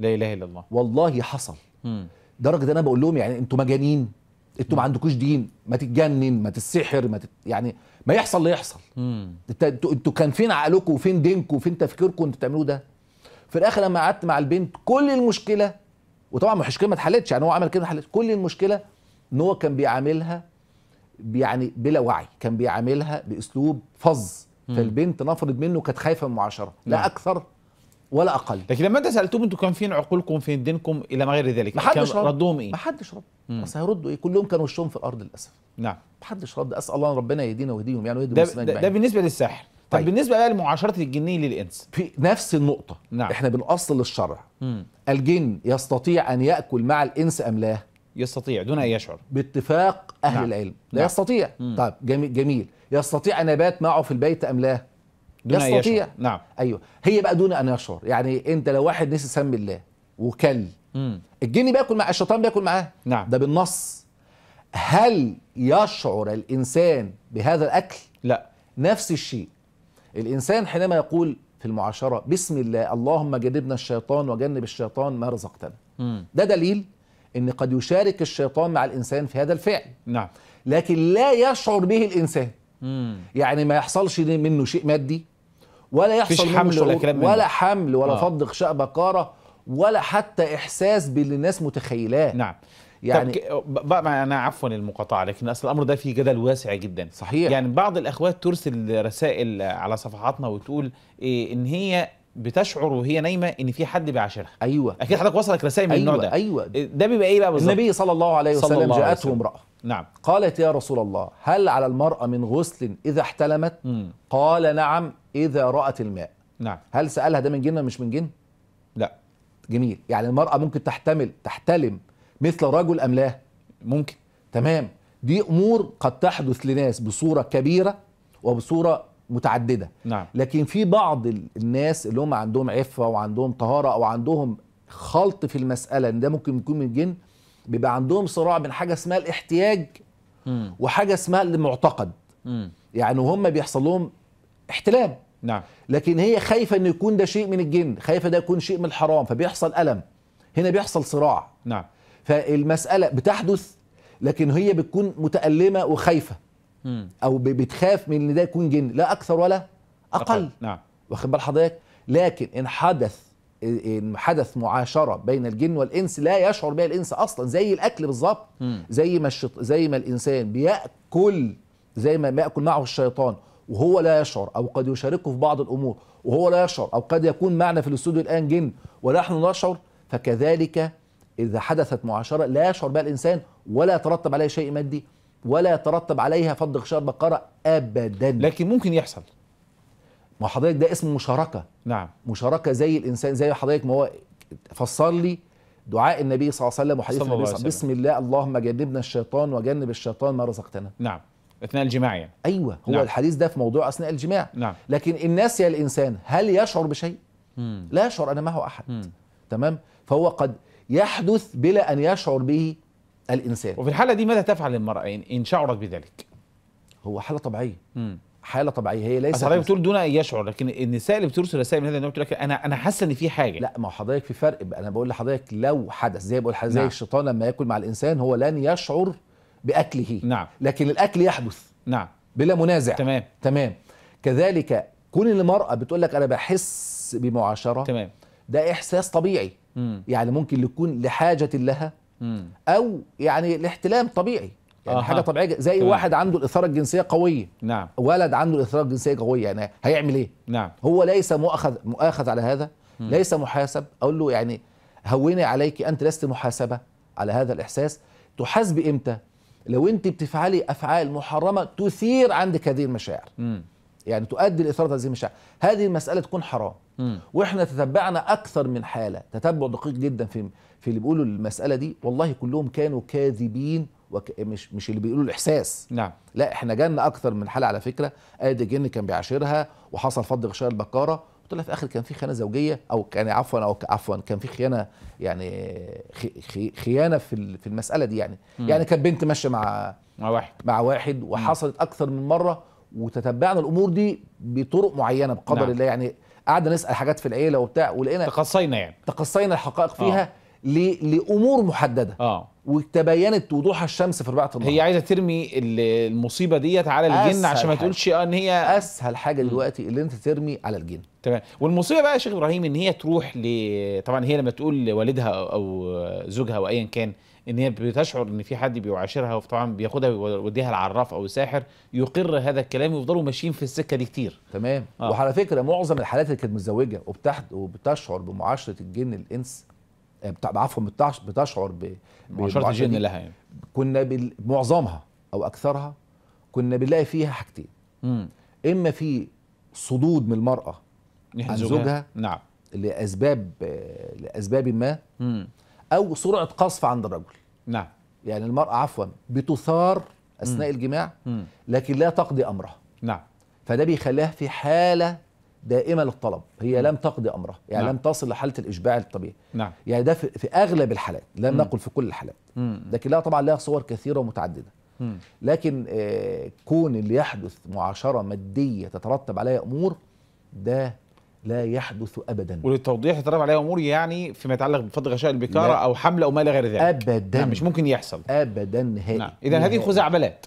لا اله الا الله والله حصل لدرجه درجه انا بقول لهم يعني انتوا مجانين انتوا ما عندكوش دين ما تتجنن ما تتسحر ما تت... يعني ما يحصل اللي يحصل انتوا انتوا كان فين عقلكم وفين دينكم وفين تفكيركم انتوا بتعملوه ده في الاخر لما قعدت مع البنت كل المشكله وطبعا المشكله ما اتحلتش يعني هو عمل كده ما كل المشكله ان هو كان بيعاملها يعني بلا وعي كان بيعاملها باسلوب فظ فالبنت نفرت منه كانت خايفه من المعاشره لا نعم. اكثر ولا اقل لكن لما انت سالتهم انتوا كان فين عقولكم فين دينكم الى ما غير ذلك ما حدش رد ردهم ايه ما حدش رد بس هيردوا ايه كلهم كانوا وشهم في الارض للاسف نعم ما حدش رد اسال الله ربنا يهدينا ويهديهم يعني ويهدي ده, ده, ده بالنسبه للساحر طيب, طيب بالنسبه بقى لمعاشره الجنين للانس في نفس النقطه نعم. احنا بنأصل الشرع مم. الجن يستطيع ان ياكل مع الانس ام لا يستطيع دون ان يشعر باتفاق اهل نعم. العلم لا نعم. يستطيع مم. طيب جميل, جميل يستطيع ان يبات معه في البيت ام لا دون يستطيع يشعر. نعم ايوه هي بقى دون ان يشعر يعني انت لو واحد نسي سم الله وكل الجن بياكل مع الشيطان بياكل معاه نعم ده بالنص هل يشعر الانسان بهذا الاكل لا نفس الشيء الانسان حينما يقول في المعاشره بسم الله اللهم جنبنا الشيطان وجنب الشيطان ما رزقتنا ده دليل ان قد يشارك الشيطان مع الانسان في هذا الفعل نعم لكن لا يشعر به الانسان مم. يعني ما يحصلش منه شيء مادي ولا يحصل حمل ولا, كلام ولا حمل ولا آه. فض خشاء بقاره ولا حتى احساس باللي الناس متخيلاه نعم يعني بقى انا عفوا المقاطعه لكن اصل الامر ده فيه جدل واسع جدا صحيح يعني بعض الاخوات ترسل رسائل على صفحاتنا وتقول إيه ان هي بتشعر وهي نايمه ان في حد بيعاشرها ايوه اكيد حضرتك وصلك رسائل من أيوة النوع ده ايوه إيه، ده بيبقى ايه بقى بالظبط النبي صلى الله عليه وسلم جاءته امراه نعم قالت يا رسول الله هل على المرأة من غسل إذا احتلمت مم. قال نعم إذا رأت الماء نعم هل سألها ده من جن مش من جن لا جميل يعني المرأة ممكن تحتمل تحتلم مثل رجل أم لا ممكن تمام دي أمور قد تحدث لناس بصورة كبيرة وبصورة متعددة نعم. لكن في بعض الناس اللي هم عندهم عفة وعندهم طهارة أو عندهم خلط في المسألة إن ده ممكن يكون من الجن بيبقى عندهم صراع بين حاجه اسمها الاحتياج وحاجه اسمها المعتقد يعني وهم بيحصل لهم احتلام نعم لكن هي خايفه ان يكون ده شيء من الجن خايفه ده يكون شيء من الحرام فبيحصل الم هنا بيحصل صراع نعم فالمساله بتحدث لكن هي بتكون متالمه وخايفه م. او بتخاف من ان ده يكون جن لا اكثر ولا اقل, أقل. نعم واخد بال حضرتك لكن ان حدث حدث معاشره بين الجن والانس لا يشعر بها الانس اصلا زي الاكل بالظبط زي ما الشط... زي ما الانسان بياكل زي ما بياكل معه الشيطان وهو لا يشعر او قد يشاركه في بعض الامور وهو لا يشعر او قد يكون معنا في الاستوديو الان جن ونحن نشعر فكذلك اذا حدثت معاشره لا يشعر بها الانسان ولا يترتب عليها شيء مادي ولا يترتب عليها فض غشاء البقره ابدا لكن ممكن يحصل ما حضرتك ده اسمه مشاركه نعم مشاركه زي الانسان زي حضرتك ما هو فسر لي دعاء النبي صلى الله عليه وسلم وحديث النبي صلى الله عليه وسلم بسم الله اللهم جنبنا الشيطان وجنب الشيطان ما رزقتنا نعم اثناء الجماع يعني ايوه هو نعم. الحديث ده في موضوع اثناء الجماع نعم. لكن الناس يا الانسان هل يشعر بشيء مم. لا يشعر انا معه احد مم. تمام فهو قد يحدث بلا ان يشعر به الانسان وفي الحاله دي ماذا تفعل المراه ان شعرت بذلك هو حاله طبيعيه مم. حاله طبيعيه هي ليست حضرتك بتقول دون ان يشعر لكن النساء اللي بترسل رسائل من هذا النوع لك انا انا حاسه ان في حاجه لا ما هو حضرتك في فرق بقى انا بقول لحضرتك لو حدث زي بقول زي نعم. زي الشيطان لما ياكل مع الانسان هو لن يشعر باكله نعم لكن الاكل يحدث نعم بلا منازع تمام تمام كذلك كون المراه بتقول لك انا بحس بمعاشره تمام ده احساس طبيعي مم. يعني ممكن يكون لحاجه لها مم. او يعني الاحتلام طبيعي يعني آه. حاجه طبيعيه زي طبعا. واحد عنده الاثاره الجنسيه قويه نعم ولد عنده الاثاره الجنسيه قويه يعني هيعمل ايه نعم هو ليس مؤخذ مؤاخذ على هذا مم. ليس محاسب اقول له يعني هوني عليك انت لست محاسبه على هذا الاحساس تحاسبي امتى لو انت بتفعلي افعال محرمه تثير عندك هذه المشاعر مم. يعني تؤدي لاثاره هذه المشاعر هذه المساله تكون حرام مم. واحنا تتبعنا اكثر من حاله تتبع دقيق جدا في في اللي بيقولوا المساله دي والله كلهم كانوا كاذبين وك... مش مش اللي بيقولوا الاحساس نعم لا احنا جالنا اكثر من حاله على فكره ادي جن كان بيعاشرها وحصل فض غشاء البكاره قلت لها في الاخر كان في خيانه زوجيه او كان عفوا او عفوا كان في خيانه يعني خي... خيانه في في المساله دي يعني مم. يعني كانت بنت ماشيه مع مع واحد مع واحد وحصلت اكثر من مره وتتبعنا الامور دي بطرق معينه بقدر نعم. الله يعني قعدنا نسال حاجات في العيله وبتاع ولقينا تقصينا يعني تقصينا الحقائق آه. فيها آه. لامور محدده اه وتبينت وضوح الشمس في ربيعه النهار هي عايزه ترمي المصيبه ديت على الجن عشان ما تقولش آه، ان هي اسهل حاجه دلوقتي اللي انت ترمي على الجن تمام والمصيبه بقى يا شيخ ابراهيم ان هي تروح ل طبعا هي لما تقول لوالدها او زوجها او ايا كان ان هي بتشعر ان في حد بيعاشرها وطبعا بياخدها ويوديها العراف او الساحر يقر هذا الكلام ويفضلوا ماشيين في السكه دي كتير تمام آه. وعلى فكره معظم الحالات اللي كانت متزوجه وبتحد وبتشعر بمعاشره الجن الانس عفوا بتشعر ب الجن لها يعني كنا معظمها او اكثرها كنا بنلاقي فيها حاجتين اما في صدود من المراه عن زوجها نعم لاسباب لاسباب ما او سرعه قصف عند الرجل نعم يعني المراه عفوا بتثار اثناء الجماع لكن لا تقضي امرها نعم فده بيخليها في حاله دائمه للطلب هي م. لم تقضي امرها يعني نعم. لم تصل لحاله الاشباع الطبيعي نعم. يعني ده في, في اغلب الحالات لم نقل في كل الحالات م. لكن لا طبعا لها صور كثيره ومتعدده م. لكن آه كون اللي يحدث معاشره ماديه تترتب عليها امور ده لا يحدث ابدا وللتوضيح يترتب عليها امور يعني فيما يتعلق بفض غشاء البكاره او حمله او ما الى غير ذلك ابدا نعم مش ممكن يحصل ابدا نهائي نعم. اذا هذه خزعبلات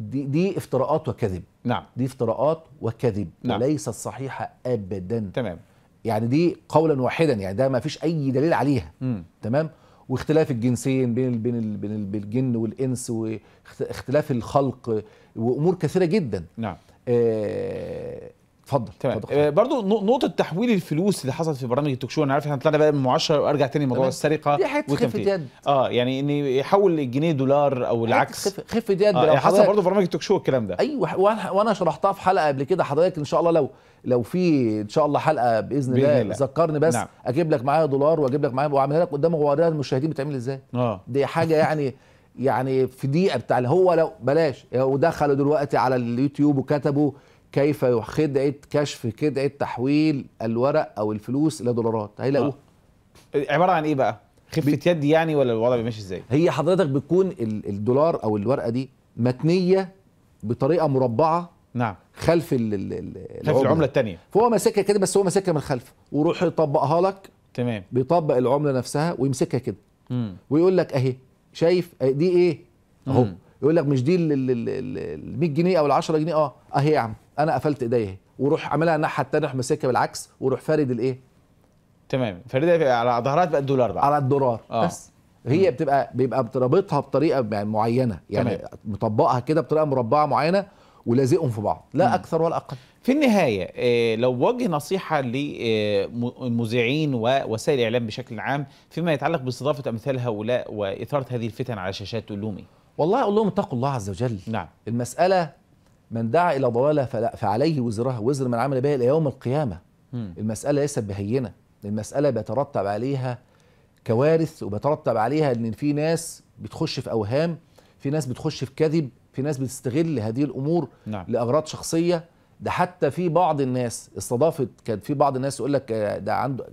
دي دي افتراءات وكذب نعم دي افتراءات وكذب نعم. وليست صحيحه ابدا تمام يعني دي قولا واحدا يعني ده ما فيش اي دليل عليها مم. تمام واختلاف الجنسين بين بين بين الجن والانس واختلاف الخلق وامور كثيره جدا نعم آه اتفضل تمام آه، برضه نقطه تحويل الفلوس اللي حصلت في برامج التوك شو انا عارف احنا طلعنا بقى من معاشره وارجع تاني لموضوع السرقه دي حته خفه يد اه يعني ان يحول الجنيه دولار او العكس خفه يد آه يعني حصل برضه في برامج التوك شو الكلام ده ايوه وانا شرحتها في حلقه قبل كده حضرتك ان شاء الله لو لو في ان شاء الله حلقه باذن, بإذن الله ذكرني بس نعم. اجيب لك معايا دولار واجيب لك معايا واعملها لك قدام واوريها للمشاهدين بتعمل ازاي آه. دي حاجه يعني يعني في دقيقه بتاع هو لو بلاش ودخلوا دلوقتي على اليوتيوب وكتبوا كيف خدعه كشف خدعه تحويل الورق او الفلوس الى دولارات هيلاقوها آه. عباره عن ايه بقى خفه يد يعني ولا الوضع ماشي ازاي هي حضرتك بتكون الدولار او الورقه دي متنيه بطريقه مربعه نعم خلف ال ال ال خلف العمله الثانيه فهو ماسكها كده بس هو ماسكها من خلف ويروح يطبقها لك تمام بيطبق العمله نفسها ويمسكها كده ويقول لك اهي شايف دي ايه اهو يقول لك مش دي ال 100 جنيه او ال 10 جنيه اه اهي يا عم انا قفلت ايديا وروح عاملها الناحيه الثانيه اروح ماسكها بالعكس وروح فارد الايه تمام فاردها على ظهرها تبقى الدولار بقى على الدولار آه. بس هي بتبقى بيبقى رابطها بطريقه يعني معينه يعني تمام. مطبقها كده بطريقه مربعه معينه ولازقهم في بعض لا مم. اكثر ولا اقل في النهايه آه، لو وجه نصيحه للمذيعين آه، ووسائل الاعلام بشكل عام فيما يتعلق باستضافه امثال هؤلاء واثاره هذه الفتن على شاشات تقول والله اقول لهم اتقوا الله عز وجل نعم المساله من دعا إلى ضلالة فعليه وزرها وزر من عمل بها إلى يوم القيامة المسألة ليست بهينة المسألة بيترتب عليها كوارث وبيترتب عليها ان في ناس بتخش في اوهام في ناس بتخش في كذب في ناس بتستغل هذه الامور نعم. لاغراض شخصيه ده حتى في بعض الناس استضافت كان في بعض الناس يقول لك آه، ده عنده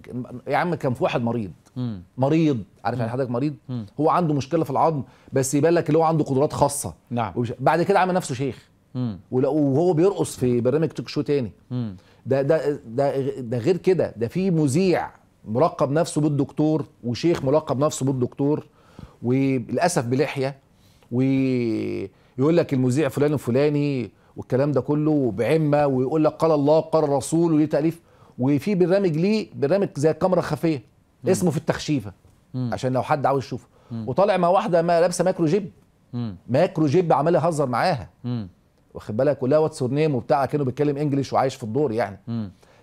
يا عم كان في واحد مريض مم. مريض عارف يعني حضرتك مريض مم. هو عنده مشكله في العظم بس يبان لك اللي هو عنده قدرات خاصه نعم. وبش... بعد كده عمل نفسه شيخ وهو بيرقص في برنامج توك شو تاني ده ده ده ده غير كده ده في مذيع ملقب نفسه بالدكتور وشيخ ملقب نفسه بالدكتور وللاسف بلحيه ويقول لك المذيع فلان الفلاني والكلام ده كله بعمه ويقول لك قال الله قال الرسول وليه تاليف وفي برنامج ليه برنامج زي كاميرا خفيه اسمه في التخشيفه عشان لو حد عاوز يشوفه وطالع مع واحده ما لابسه ماكرو جيب ماكرو جيب عمال يهزر معاها واخد بالك ولا واتس يور نيم وبتاع كانه بيتكلم انجلش وعايش في الدور يعني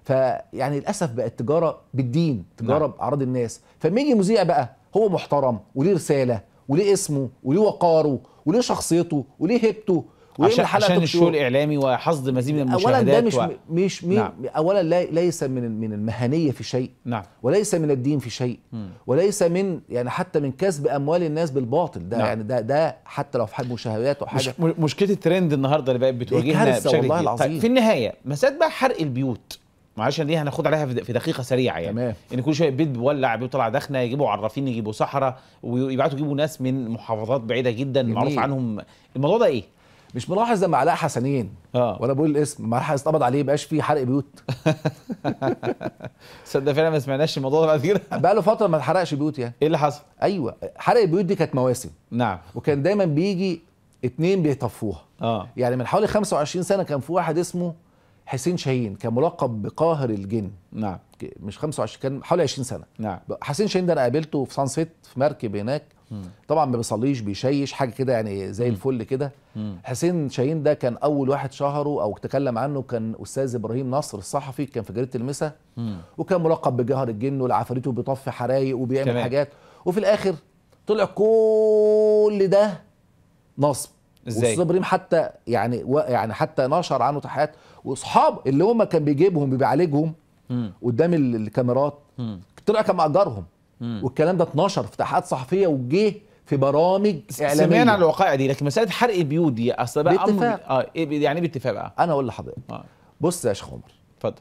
فيعني للاسف بقت تجاره بالدين تجاره نعم. باعراض الناس فلما يجي مذيع بقى هو محترم وليه رساله وليه اسمه وليه وقاره وليه شخصيته وليه هيبته عشان, عشان الشو الاعلامي وحصد مزيد من المشاهدات اولا ده مش و... مش مي... نعم. اولا ليس من من المهنيه في شيء نعم. وليس من الدين في شيء مم. وليس من يعني حتى من كسب اموال الناس بالباطل ده نعم. يعني ده ده حتى لو في حد مشاهدات او حاجه مش... مشكله الترند النهارده اللي بقت بتواجهنا بشكل والله طيب، العظيم طيب في النهايه مسألة بقى حرق البيوت معلش دي هناخد عليها في دقيقه سريعه يعني تمام. ان كل شويه بيت بيولع بيطلع دخنه يجيبوا عرافين يجيبوا صحراء ويبعتوا يجيبوا ناس من محافظات بعيده جدا معروف عنهم الموضوع ده ايه مش ملاحظ لما علاء حسنين اه ولا بقول الاسم ما حد اتقبض عليه ما بقاش فيه حرق بيوت صدق فعلا ما سمعناش الموضوع ده بعد كده بقى له فتره ما اتحرقش بيوت يعني ايه اللي حصل ايوه حرق البيوت دي كانت مواسم نعم وكان دايما بيجي اتنين بيطفوها اه يعني من حوالي 25 سنه كان في واحد اسمه حسين شاهين كان ملقب بقاهر الجن نعم مش 25 كان حوالي 20 سنه نعم حسين شاهين ده انا قابلته في سانسيت في مركب هناك طبعا ما بيصليش بيشيش حاجه كده يعني زي الفل كده حسين شاهين ده كان اول واحد شهره او تكلم عنه كان استاذ ابراهيم نصر الصحفي كان في جريده المسا وكان ملقب بجهر الجن والعفاريت وبيطفي حرايق وبيعمل كمان. حاجات وفي الاخر طلع كل ده نصب ازاي استاذ ابراهيم حتى يعني يعني حتى نشر عنه تحيات واصحاب اللي هم كان بيجيبهم بيعالجهم قدام الكاميرات طلع كان مأجرهم والكلام ده اتنشر في تحقيقات صحفيه وجه في برامج اعلاميه سمعنا على الوقائع دي لكن مساله حرق البيوت دي اصل بقى باتفاق. امر اه إيه، يعني ايه باتفاق بقى؟ انا اقول لحضرتك آه. بص يا شيخ عمر اتفضل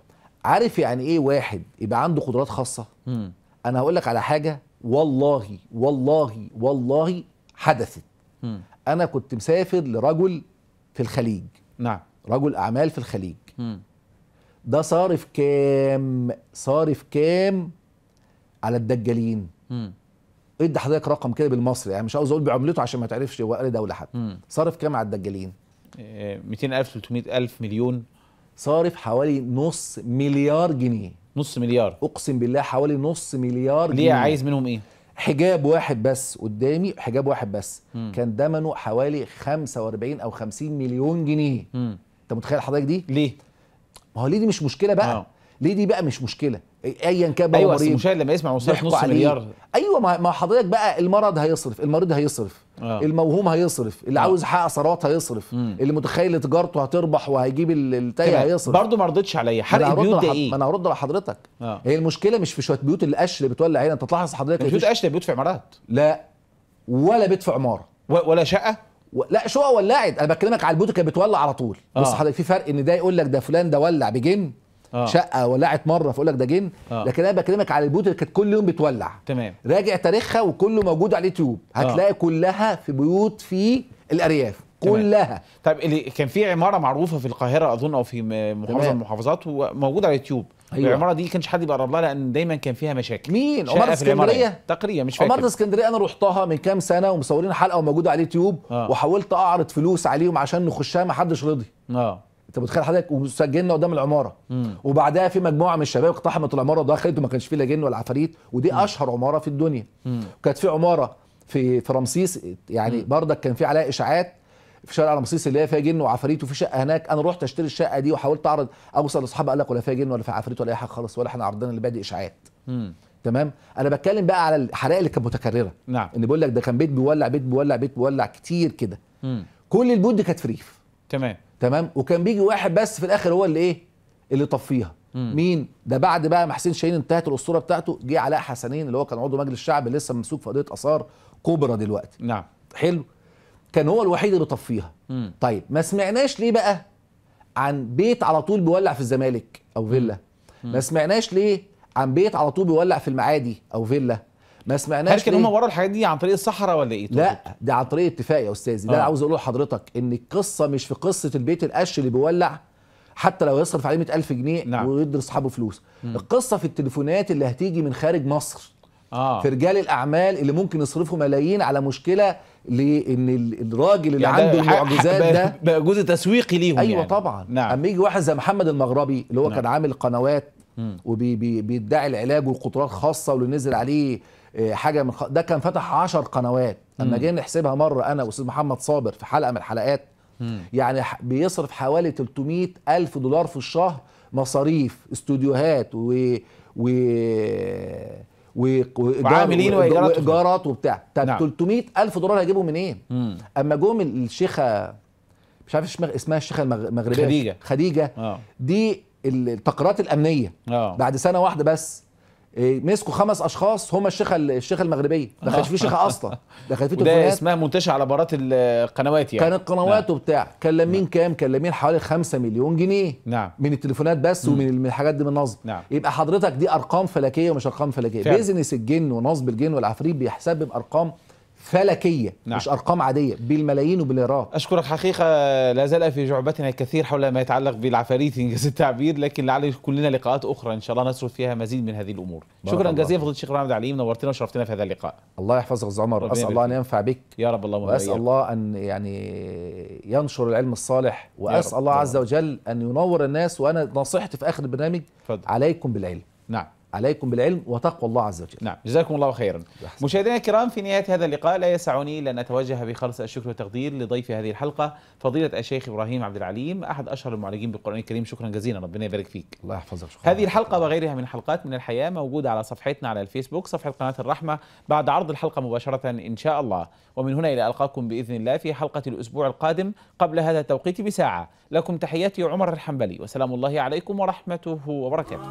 عارف يعني ايه واحد يبقى عنده قدرات خاصه؟ مم. انا هقول لك على حاجه والله والله والله حدثت مم. انا كنت مسافر لرجل في الخليج نعم رجل اعمال في الخليج مم. ده صارف كام صارف كام على الدجالين ادي حضرتك رقم كده بالمصري يعني مش عاوز اقول بعملته عشان ما تعرفش هو قال دوله حد صرف كام على الدجالين 200000 آه، 300000 مليون صارف حوالي نص مليار جنيه نص مليار اقسم بالله حوالي نص مليار ليه جنيه ليه عايز منهم ايه حجاب واحد بس قدامي حجاب واحد بس مم. كان ثمنه حوالي 45 او 50 مليون جنيه انت متخيل حضرتك دي ليه ما هو ليه دي مش مشكله بقى آه. ليه دي بقى مش مشكله ايا كان بقى ايوه المشاهد لما يسمع مصاريف نص مليار ايوه ما حضرتك بقى المرض هيصرف المريض هيصرف آه. الموهوم هيصرف اللي آه. عاوز يحقق ثروات هيصرف مم. اللي متخيل تجارته هتربح وهيجيب التايه طيب، هيصرف برضه ما رضيتش عليا حرق البيوت ده ايه ما انا هرد لحضرتك آه. هي المشكله مش في شويه بيوت القش اللي بتولع عينك انت تلاحظ حضرتك يعني بيوت قش بيوت في عمارات لا ولا بيت في عماره ولا شقه و... لا شقه ولعت انا بكلمك على البيوت اللي كانت بتولع على طول آه. بس حضرتك في فرق ان ده يقول لك ده فلان ده ولع بجن آه. شقه ولعت مره فاقول لك ده جن آه. لكن انا بكلمك على البيوت اللي كانت كل يوم بتولع تمام راجع تاريخها وكله موجود على اليوتيوب آه. هتلاقي آه. كلها في بيوت في الارياف كلها طيب اللي كان في عماره معروفه في القاهره اظن او في محافظه من المحافظات وموجوده على اليوتيوب أيوة. العماره دي كانش حد بيقرب لها لان دايما كان فيها مشاكل مين عماره اسكندريه يعني. تقريبا مش فاكر عماره اسكندريه انا رحتها من كام سنه ومصورين حلقه وموجوده على اليوتيوب آه. وحاولت اعرض فلوس عليهم عشان نخشها ما حدش رضي اه انت متخيل حضرتك وسجلنا قدام العماره مم. وبعدها في مجموعه من الشباب اقتحمت العماره ودخلت وما كانش فيه لا جن ولا عفاريت ودي مم. اشهر عماره في الدنيا وكانت في عماره في في رمسيس يعني بردك برضك كان في عليها اشاعات في شارع رمسيس اللي هي فيها جن وعفاريت وفي شقه هناك انا رحت اشتري الشقه دي وحاولت اعرض اوصل لاصحابي قال لك ولا فيها جن ولا فيها عفاريت ولا اي حاجه خالص ولا احنا عرضنا اللي بادئ اشاعات تمام انا بتكلم بقى على الحرائق اللي كانت متكرره نعم ان بيقول لك ده كان بيت بيولع بيت بيولع بيت بيولع كتير كده كل البيوت دي كانت في ريف تمام تمام وكان بيجي واحد بس في الاخر هو اللي ايه اللي طفيها مين ده بعد بقى ما حسين شاهين انتهت الاسطوره بتاعته جه علاء حسنين اللي هو كان عضو مجلس الشعب لسه ممسوك في قضيه اثار كبرى دلوقتي نعم حلو كان هو الوحيد اللي طفيها مم. طيب ما سمعناش ليه بقى عن بيت على طول بيولع في الزمالك او فيلا ما سمعناش ليه عن بيت على طول بيولع في المعادي او فيلا ما سمعناش هل كان هم ورا الحاجات دي عن طريق الصحراء ولا ايه؟ لا ده عن طريق اتفاق يا استاذي ده انا آه. عاوز اقوله لحضرتك ان القصه مش في قصه البيت القش اللي بيولع حتى لو يصرف عليه 100000 جنيه نعم. ويدي لاصحابه فلوس مم. القصه في التليفونات اللي هتيجي من خارج مصر آه. في رجال الاعمال اللي ممكن يصرفوا ملايين على مشكله لان الراجل اللي يعني عنده المعجزات ده بقى جزء تسويقي ليهم ايوه يعني. طبعا نعم. اما يجي واحد زي محمد المغربي اللي هو نعم. كان عامل قنوات وبيدعي العلاج والقطرات خاصه واللي نزل عليه آه، حاجه من خ... ده كان فتح 10 قنوات لما جينا نحسبها مره انا واستاذ محمد صابر في حلقه من الحلقات يعني بيصرف حوالي 300 الف دولار في الشهر مصاريف استوديوهات و و و... وعاملين وايجارات وبتاع طب نعم. 300 الف دولار هيجيبهم منين؟ إيه؟ اما جم الشيخه مش عارف اسمها الشيخه المغربيه خديجه خديجه آه. دي التقاريرات الامنيه آه. بعد سنه واحده بس إيه، مسكوا خمس اشخاص هم الشيخه الشيخه المغربيه ما كانش آه. فيه شيخه اصلا ده كان فيه ده اسمها منتشر على بارات القنوات يعني كانت قنوات نعم. وبتاع كان لامين نعم. كام كان لمين حوالي 5 مليون جنيه نعم من التليفونات بس ومن الحاجات دي من النصب نعم. يبقى حضرتك دي ارقام فلكيه ومش ارقام فلكيه بيزنس الجن ونصب الجن والعفريت بيحسبب ارقام فلكيه نعم. مش ارقام عاديه بالملايين وبالليرات اشكرك حقيقه لا زال في جعبتنا الكثير حول ما يتعلق بالعفاريت انجاز التعبير لكن لعل كلنا لقاءات اخرى ان شاء الله نسرد فيها مزيد من هذه الامور شكرا جزيلا فضيله الشيخ محمد علي نورتنا وشرفتنا في هذا اللقاء الله يحفظك استاذ عمر اسال الله ان ينفع بك يا رب اللهم واسال الله ان يعني ينشر العلم الصالح واسال الله عز وجل ان ينور الناس وانا نصيحتي في اخر البرنامج عليكم بالعلم نعم عليكم بالعلم وتقوى الله عز وجل نعم جزاكم الله خيرا مشاهدينا الكرام في نهاية هذا اللقاء لا يسعني لأن أتوجه بخالص الشكر والتقدير لضيف هذه الحلقة فضيلة الشيخ إبراهيم عبد العليم أحد أشهر المعالجين بالقرآن الكريم شكرا جزيلا ربنا يبارك فيك الله يحفظك شكرا هذه الحلقة وغيرها من حلقات من الحياة موجودة على صفحتنا على الفيسبوك صفحة قناة الرحمة بعد عرض الحلقة مباشرة إن شاء الله ومن هنا إلى ألقاكم بإذن الله في حلقة الأسبوع القادم قبل هذا التوقيت بساعة لكم تحياتي عمر الحنبلي وسلام الله عليكم ورحمته وبركاته